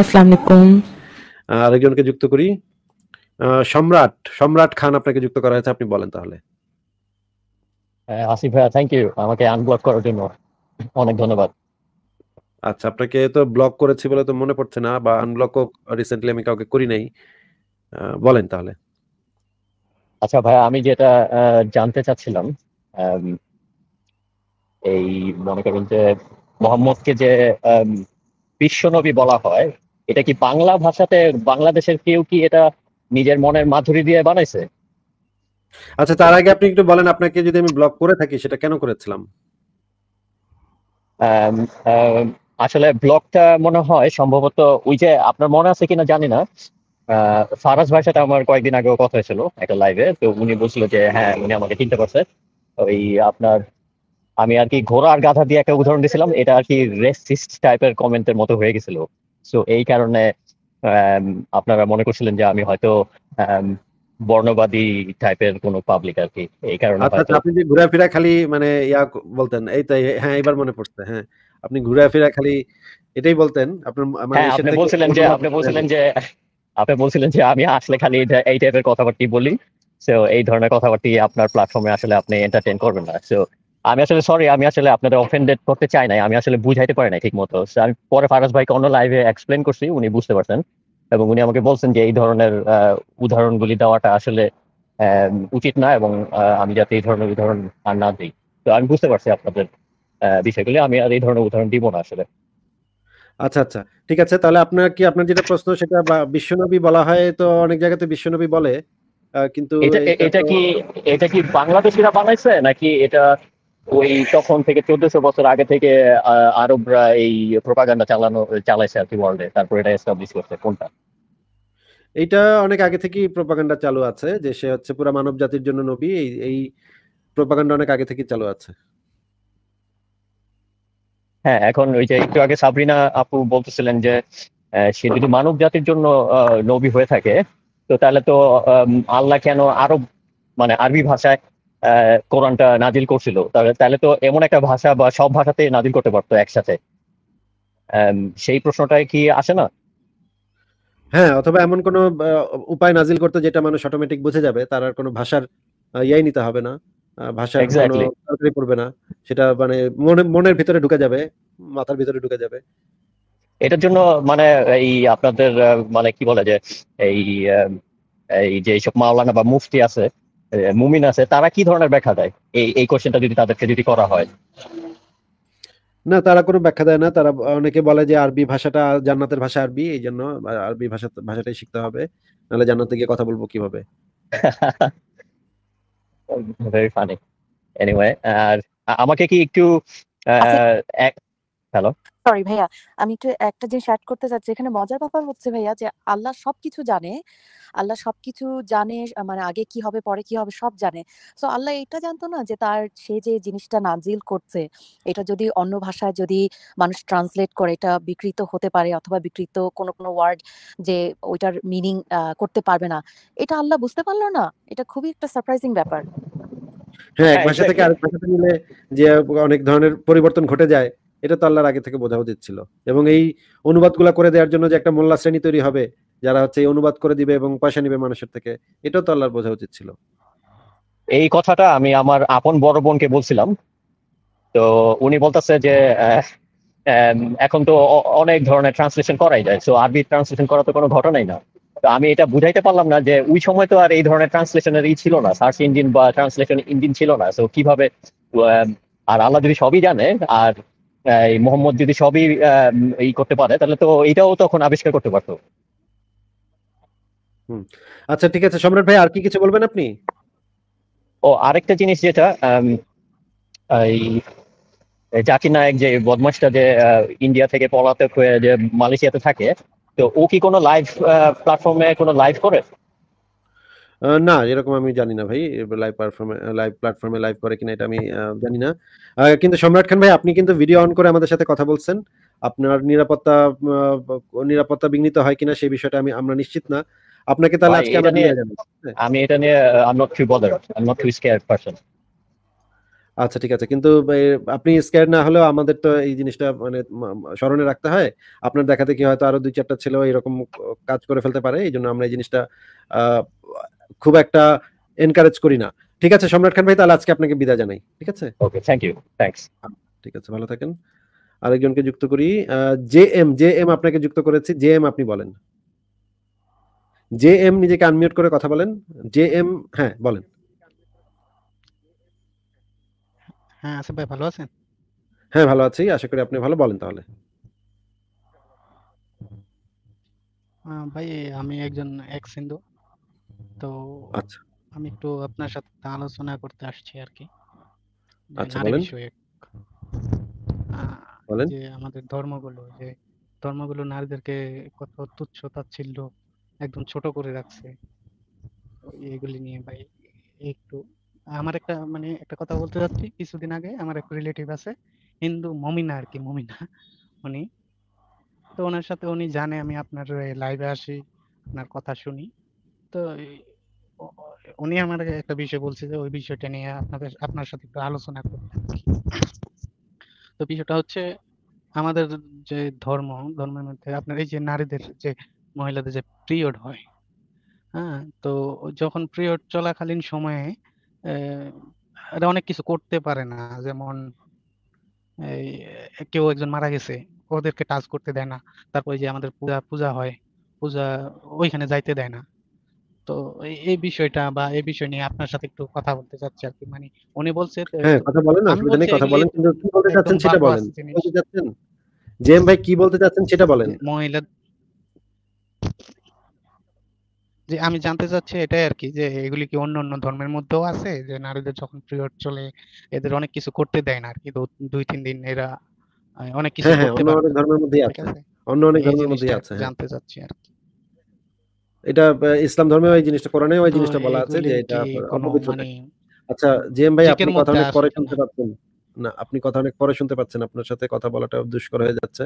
আসসালামু আরেকজনকে যুক্ত করি সম্রাট সম্রাট খান আপনাকে যুক্ত করা হয়েছে আপনি বলেন তাহলে হ্যাঁ, আসিফ ভাইয়া থ্যাংক ইউ আমাকে আনব্লক করার জন্য অনেক ধন্যবাদ আচ্ছা আপনাকে তো ব্লক করেছি বলে তো মনে পড়ছে না বা আনব্লকও রিসেন্টলি আমি কাউকে করি নাই বলেন তাহলে আচ্ছা ভাইয়া আমি যেটা জানতে চাচ্ছিলাম এই মনে করেন যে মোহাম্মদকে যে বিশ্বনবী বলা হয় এটা কি বাংলা ভাষাতে বাংলাদেশের কেউ কি এটা নিজের মনের মাধুরী দিয়ে বানাইছে আচ্ছা তার আগে আপনি একটু বলেন আপনাকে যদি আমি ব্লক করে থাকি সেটা কেন করেছিলাম আসলে ব্লকটা মনে হয় সম্ভবত ওই যে আপনার মনে আছে কিনা জানি না ফারাজ ভাই সাথে আমার কয়েকদিন আগেও কথা হয়েছিল একটা লাইভে তো উনি বলছিল যে হ্যাঁ উনি আমাকে চিনতে পারছে ওই আপনার আমি আর কি ঘোড়া আর গাধা দিয়ে একটা উদাহরণ দিয়েছিলাম এটা আর কি রেসিস্ট টাইপের কমেন্টের মতো হয়ে গেছিল সো এই কারণে um, আপনারা মনে করছিলেন যে আমি হয়তো um, বর্ণবাদী টাইপের কোনো পাবলিক আর কি এই কারণে আচ্ছা, আচ্ছা, আপনি যে ঘোরাফেরা খালি মানে ইয়া বলতেন এই তাই হ্যাঁ এবার মনে পড়ছে হ্যাঁ আপনি ঘোরাফেরা খালি এটাই বলতেন আপনার মানে হ্যাঁ, আপনি বলছিলেন যে আপনি বলছিলেন হ্যাঁ। যে আপনি বলছিলেন যে আমি আসলে খালি এই টাইপের কথাবার্তা বলি সো এই ধরনের কথাবার্তা আপনার প্ল্যাটফর্মে আসলে আপনি এন্টারটেইন করবেন না সো আমি আসলে সরি আমি আসলে আপনাদের অফেন্ডেড করতে চাই নাই আমি আসলে বুঝাইতে পারি নাই ঠিক মতো আমি পরে ফারাজ ভাইকে অন্য লাইভে এক্সপ্লেন করছি উনি বুঝতে পারছেন এবং উনি আমাকে বলছেন যে এই ধরনের উদাহরণগুলি দেওয়াটা আসলে উচিত না এবং আমি যাতে এই ধরনের উদাহরণ আর না দিই তো আমি বুঝতে পারছি আপনাদের বিষয়গুলি আমি আর এই ধরনের উদাহরণ দিব না আসলে আচ্ছা আচ্ছা ঠিক আছে তাহলে আপনার কি আপনার যেটা প্রশ্ন সেটা বিশ্বনবী বলা হয় তো অনেক জায়গাতে বিশ্বনবী বলে কিন্তু এটা কি এটা কি বাংলাদেশিরা বানাইছে নাকি এটা ওই তখন থেকে চোদ্দশো বছর আগে থেকে আরবরা এই প্রোপাগান্ডা চালানো চালাইছে আর কি ওয়ার্ল্ডে তারপর এটা এস্টাবলিশ করছে কোনটা এটা অনেক আগে থেকেই প্রোপাগান্ডা চালু আছে যে সে হচ্ছে পুরো মানব জাতির জন্য নবী এই এই প্রোপাগান্ডা অনেক আগে থেকেই চালু আছে হ্যাঁ এখন ওই যে একটু আগে সাবরিনা আপু বলতেছিলেন যে সে যদি মানব জাতির জন্য নবী হয়ে থাকে তো তাহলে তো আল্লাহ কেন আরব মানে আরবি ভাষায় কোরআনটা নাজিল করছিল তাহলে তো এমন একটা ভাষা বা সব ভাষাতে নাজিল করতে পারতো একসাথে সেই প্রশ্নটাই কি আসে না হ্যাঁ অথবা এমন কোনো উপায় নাজিল করতে যেটা মানুষ অটোমেটিক বুঝে যাবে তার আর কোনো ভাষার ইয়াই নিতে হবে না ভাষা পড়বে না সেটা মানে মনের ভিতরে ঢুকে যাবে মাথার ভিতরে ঢুকে যাবে এটার জন্য মানে এই আপনাদের মানে কি বলে যে এই এই যে সব মাওলানা বা মুফতি আছে মুমিন আছে তারা কি ধরনের ব্যাখ্যা দেয় এই এই কোশ্চেনটা যদি তাদেরকে যদি করা হয় না তারা কোনো ব্যাখ্যা দেয় না তারা অনেকে বলে যে আরবি ভাষাটা জান্নাতের ভাষা আরবি এই জন্য আরবি ভাষা ভাষাটাই শিখতে হবে নাহলে জান্নাতে গিয়ে কথা বলবো কিভাবে ভেরি ফানি এনিওয়ে আর আমাকে কি একটু আচ্ছা। এক হ্যালো সরি ভাইয়া আমি একটু একটা জিনিস অ্যাড করতে চাচ্ছি এখানে মজার ব্যাপার হচ্ছে ভাইয়া যে আল্লাহ সবকিছু জানে আল্লাহ সবকিছু জানে মানে আগে কি হবে পরে কি হবে সব জানে আল্লাহ এটা জানতো না যে তার সে যে জিনিসটা নাজিল করছে এটা যদি অন্য ভাষায় যদি মানুষ ট্রান্সলেট করে এটা বিকৃত হতে পারে অথবা বিকৃত কোনো কোনো ওয়ার্ড যে ওইটার মিনিং করতে পারবে না এটা আল্লাহ বুঝতে পারলো না এটা খুবই একটা সারপ্রাইজিং ব্যাপার হ্যাঁ, হ্যাঁ এক ভাষা থেকে আরেক ভাষাতে মিলে যে অনেক ধরনের পরিবর্তন ঘটে যায় এটা তো আল্লাহর আগে থেকে বোঝা উচিত ছিল এবং এই অনুবাদগুলা করে দেওয়ার জন্য যে একটা মোল্লা শ্রেণী তৈরি হবে যারা হচ্ছে এই অনুবাদ করে দিবে এবং পয়সা নিবে মানুষের থেকে এটাও তো আল্লাহর বোঝা উচিত ছিল এই কথাটা আমি আমার আপন বড় বোনকে বলছিলাম তো উনি বলতেছে যে এখন তো অনেক ধরনের ট্রান্সলেশন করাই যায় সো আরবি ট্রান্সলেশন করা তো কোনো ঘটনাই না তো আমি এটা বুঝাইতে পারলাম না যে ওই সময় তো আর এই ধরনের ট্রান্সলেশনের ই ছিল না সার্চ ইঞ্জিন বা ট্রান্সলেশন ইঞ্জিন ছিল না সো কিভাবে আর আল্লাহ যদি সবই জানে আর এই মোহাম্মদ যদি সবই এই করতে পারে তাহলে তো এটাও তখন আবিষ্কার করতে পারতো আচ্ছা ঠিক আছে সম্রাট ভাই আর কি কিছু বলবেন আপনি ও আরেকটা জিনিস যেটা এই জাকির নায়ক যে বদমাসটা যে ইন্ডিয়া থেকে পলাতক হয়ে যে মালয়েশিয়াতে থাকে তো ও কি কোনো লাইভ প্ল্যাটফর্মে কোনো লাইভ করে না এরকম আমি জানি না ভাই লাইভ পারফর্মে লাইভ প্ল্যাটফর্মে লাইভ করে কিনা এটা আমি জানি না কিন্তু সম্রাট খান ভাই আপনি কিন্তু ভিডিও অন করে আমাদের সাথে কথা বলছেন আপনার নিরাপত্তা নিরাপত্তা বিঘ্নিত হয় কিনা সেই বিষয়টা আমি আমরা নিশ্চিত না আপনাকে তাহলে আজকে আমরা নিয়ে যাব হ্যাঁ। আমি এটা নিয়ে I not to bother I am not too scared person আচ্ছা ঠিক আছে কিন্তু আপনি স্কেয়ার না হলেও আমাদের তো এই জিনিসটা মানে স্মরণে রাখতে হয় আপনার দেখা কি হয়তো আরো দুই চারটা ছেলেও এরকম কাজ করে ফেলতে পারে এই জন্য আমরা এই জিনিসটা খুব একটা এনকারেজ করি না ঠিক আছে সম্রাট খান ভাই তাহলে আজকে আপনাকে বিদায় জানাই ঠিক আছে ওকে থ্যাংক ইউ থ্যাংকস ঠিক আছে ভালো থাকেন আরেকজনকে যুক্ত করি জে এম জে এম আপনাকে যুক্ত করেছি জে এম আপনি বলেন জে এম নিজেকে আনমিউট করে কথা বলেন জে এম হ্যাঁ বলেন হ্যাঁ আসিফ ভাই ভালো আছেন হ্যাঁ ভালো আছি আশা করি আপনি ভালো বলেন তাহলে ভাই আমি একজন এক্স হিন্দু তো আচ্ছা। আমি একটু আপনার সাথে আলোচনা করতে আসছি আর কি আচ্ছা, যে আমাদের ধর্মগুলো যে ধর্মগুলো নারীদেরকে কত তুচ্ছ তাচ্ছিল্য একদম ছোট করে রাখছে এগুলি নিয়ে ভাই একটু আমার একটা মানে একটা কথা বলতে যাচ্ছি কিছুদিন আগে আমার এক রিলেটিভ আছে হিন্দু মমিনা আর কি মমিনা উনি তো ওনার সাথে উনি জানে আমি আপনার লাইভে আসি আপনার কথা শুনি তো উনি আমার একটা বিষয় বলছে যে ওই বিষয়টা নিয়ে আপনাদের আপনার সাথে একটু আলোচনা করি তো বিষয়টা হচ্ছে আমাদের যে ধর্ম ধর্মের মধ্যে আপনার এই যে নারীদের যে মহিলাদের যে পিরিয়ড হয় হ্যাঁ তো যখন পিরিয়ড চলাকালীন সময়ে এরা অনেক কিছু করতে পারে না যেমন কেউ একজন মারা গেছে ওদেরকে টাচ করতে দেয় না তারপরে যে আমাদের পূজা পূজা হয় পূজা ওইখানে যাইতে দেয় না তো এই বিষয়টা বা এই বিষয় নিয়ে আপনার সাথে একটু কথা বলতে চাচ্ছি আর কি মানে উনি বলছে হ্যাঁ কথা বলেন অসুবিধা নেই কথা বলেন কিন্তু কি বলতে চাচ্ছেন সেটা বলেন বলতে চাচ্ছেন জেম ভাই কি বলতে চাচ্ছেন সেটা বলেন মহিলা যে আমি জানতে চাচ্ছি এটাই আর কি যে এগুলি কি অন্য অন্য ধর্মের মধ্যেও আছে যে নারীদের যখন পিরিয়ড চলে এদের অনেক কিছু করতে দেয় না আর কি দুই তিন দিন এরা অনেক কিছু হ্যাঁ, হ্যাঁ, করতে পারে ধর্মের মধ্যেই আছে অন্য অনেক ধর্মের মধ্যেই আছে হ্যাঁ। জানতে চাচ্ছি আর কি এটা ইসলাম ধর্মে ওই জিনিসটা কোরআনে ওই জিনিসটা বলা আছে যে এটা অপবিত্রতা মানে আচ্ছা জিএম ভাই আপনি কথা অনেক পরে শুনতে পাচ্ছেন না আপনি কথা অনেক পরে শুনতে পাচ্ছেন আপনার সাথে কথা বলাটা দুষ্কর হয়ে যাচ্ছে